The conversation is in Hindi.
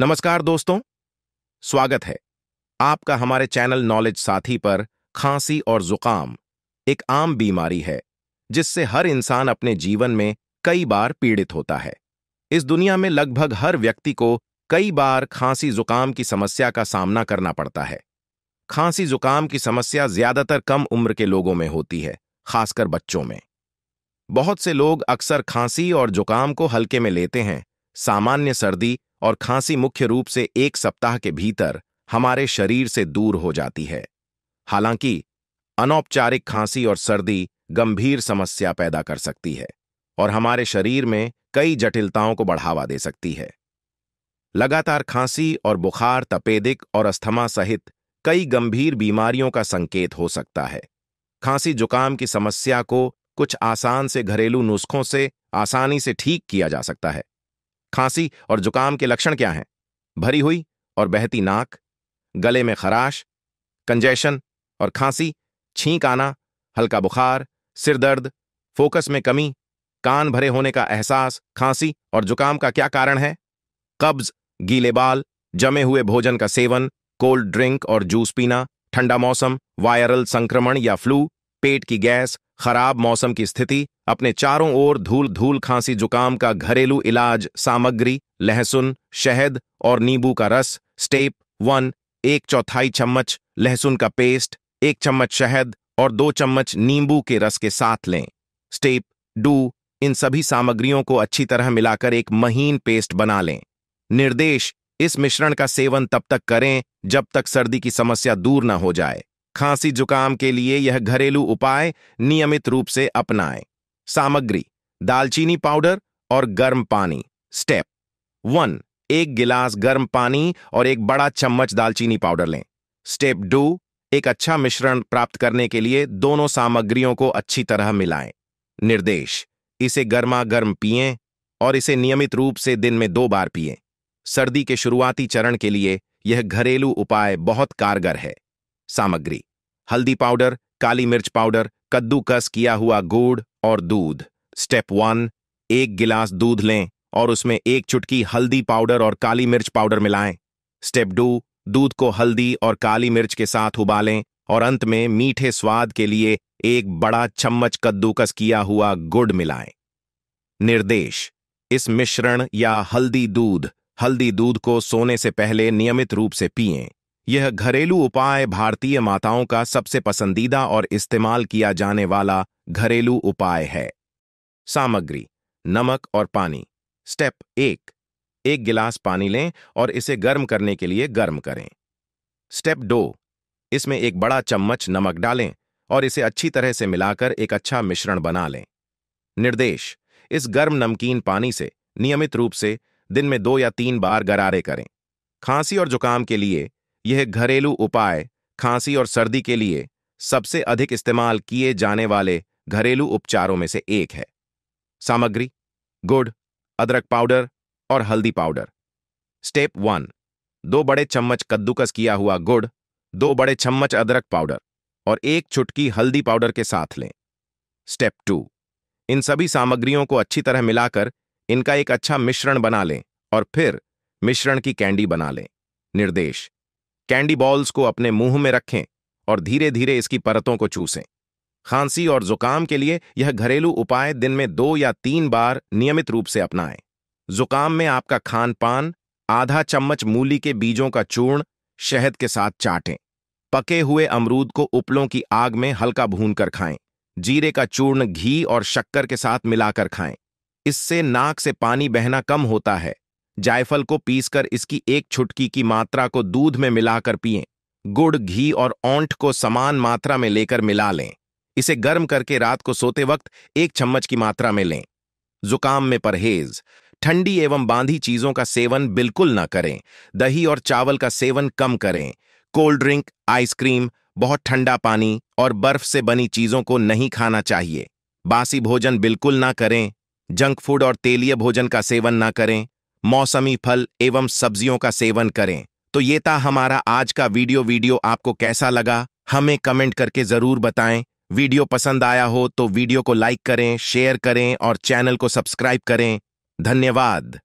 नमस्कार दोस्तों स्वागत है आपका हमारे चैनल नॉलेज साथी पर खांसी और जुकाम एक आम बीमारी है जिससे हर इंसान अपने जीवन में कई बार पीड़ित होता है इस दुनिया में लगभग हर व्यक्ति को कई बार खांसी जुकाम की समस्या का सामना करना पड़ता है खांसी जुकाम की समस्या ज्यादातर कम उम्र के लोगों में होती है खासकर बच्चों में बहुत से लोग अक्सर खांसी और जुकाम को हल्के में लेते हैं सामान्य सर्दी और खांसी मुख्य रूप से एक सप्ताह के भीतर हमारे शरीर से दूर हो जाती है हालांकि अनौपचारिक खांसी और सर्दी गंभीर समस्या पैदा कर सकती है और हमारे शरीर में कई जटिलताओं को बढ़ावा दे सकती है लगातार खांसी और बुखार तपेदिक और अस्थमा सहित कई गंभीर बीमारियों का संकेत हो सकता है खांसी जुकाम की समस्या को कुछ आसान से घरेलू नुस्खों से आसानी से ठीक किया जा सकता है खांसी और जुकाम के लक्षण क्या हैं भरी हुई और बहती नाक गले में खराश कंजेशन और खांसी छींक आना हल्का बुखार सिर दर्द फोकस में कमी कान भरे होने का एहसास खांसी और जुकाम का क्या कारण है कब्ज गीले बाल जमे हुए भोजन का सेवन कोल्ड ड्रिंक और जूस पीना ठंडा मौसम वायरल संक्रमण या फ्लू पेट की गैस खराब मौसम की स्थिति अपने चारों ओर धूल धूल खांसी जुकाम का घरेलू इलाज सामग्री लहसुन शहद और नींबू का रस स्टेप वन एक चौथाई चम्मच लहसुन का पेस्ट एक चम्मच शहद और दो चम्मच नींबू के रस के साथ लें स्टेप डू इन सभी सामग्रियों को अच्छी तरह मिलाकर एक महीन पेस्ट बना लें निर्देश इस मिश्रण का सेवन तब तक करें जब तक सर्दी की समस्या दूर न हो जाए खांसी जुकाम के लिए यह घरेलू उपाय नियमित रूप से अपनाएं। सामग्री दालचीनी पाउडर और गर्म पानी स्टेप वन एक गिलास गर्म पानी और एक बड़ा चम्मच दालचीनी पाउडर लें स्टेप टू एक अच्छा मिश्रण प्राप्त करने के लिए दोनों सामग्रियों को अच्छी तरह मिलाएं निर्देश इसे गर्मा गर्म पिए और इसे नियमित रूप से दिन में दो बार पिए सर्दी के शुरुआती चरण के लिए यह घरेलू उपाय बहुत कारगर है सामग्री हल्दी पाउडर काली मिर्च पाउडर कद्दूकस किया हुआ गुड़ और दूध स्टेप वन एक गिलास दूध लें और उसमें एक चुटकी हल्दी पाउडर और काली मिर्च पाउडर मिलाएं स्टेप टू दूध को हल्दी और काली मिर्च के साथ उबालें और अंत में मीठे स्वाद के लिए एक बड़ा चम्मच कद्दूकस किया हुआ गुड़ मिलाएं निर्देश इस मिश्रण या हल्दी दूध हल्दी दूध को सोने से पहले नियमित रूप से पिएं यह घरेलू उपाय भारतीय माताओं का सबसे पसंदीदा और इस्तेमाल किया जाने वाला घरेलू उपाय है सामग्री नमक और पानी स्टेप एक एक गिलास पानी लें और इसे गर्म करने के लिए गर्म करें स्टेप दो इसमें एक बड़ा चम्मच नमक डालें और इसे अच्छी तरह से मिलाकर एक अच्छा मिश्रण बना लें निर्देश इस गर्म नमकीन पानी से नियमित रूप से दिन में दो या तीन बार गरारे करें खांसी और जुकाम के लिए यह घरेलू उपाय खांसी और सर्दी के लिए सबसे अधिक इस्तेमाल किए जाने वाले घरेलू उपचारों में से एक है सामग्री गुड़ अदरक पाउडर और हल्दी पाउडर स्टेप वन दो बड़े चम्मच कद्दूकस किया हुआ गुड़ दो बड़े चम्मच अदरक पाउडर और एक चुटकी हल्दी पाउडर के साथ लें स्टेप टू इन सभी सामग्रियों को अच्छी तरह मिलाकर इनका एक अच्छा मिश्रण बना लें और फिर मिश्रण की कैंडी बना लें निर्देश कैंडी बॉल्स को अपने मुंह में रखें और धीरे धीरे इसकी परतों को चूसें खांसी और जुकाम के लिए यह घरेलू उपाय दिन में दो या तीन बार नियमित रूप से अपनाएं जुकाम में आपका खान पान आधा चम्मच मूली के बीजों का चूर्ण शहद के साथ चाटें पके हुए अमरूद को उपलों की आग में हल्का भूनकर खाएं जीरे का चूर्ण घी और शक्कर के साथ मिलाकर खाएं इससे नाक से पानी बहना कम होता है जायफल को पीसकर इसकी एक छुटकी की मात्रा को दूध में मिलाकर पिए गुड़ घी और ओंठ को समान मात्रा में लेकर मिला लें इसे गर्म करके रात को सोते वक्त एक चम्मच की मात्रा में लें जुकाम में परहेज ठंडी एवं बांधी चीजों का सेवन बिल्कुल ना करें दही और चावल का सेवन कम करें कोल्ड ड्रिंक आइसक्रीम बहुत ठंडा पानी और बर्फ से बनी चीजों को नहीं खाना चाहिए बासी भोजन बिल्कुल ना करें जंक फूड और तेलीय भोजन का सेवन ना करें मौसमी फल एवं सब्जियों का सेवन करें तो ये था हमारा आज का वीडियो वीडियो आपको कैसा लगा हमें कमेंट करके ज़रूर बताएं वीडियो पसंद आया हो तो वीडियो को लाइक करें शेयर करें और चैनल को सब्सक्राइब करें धन्यवाद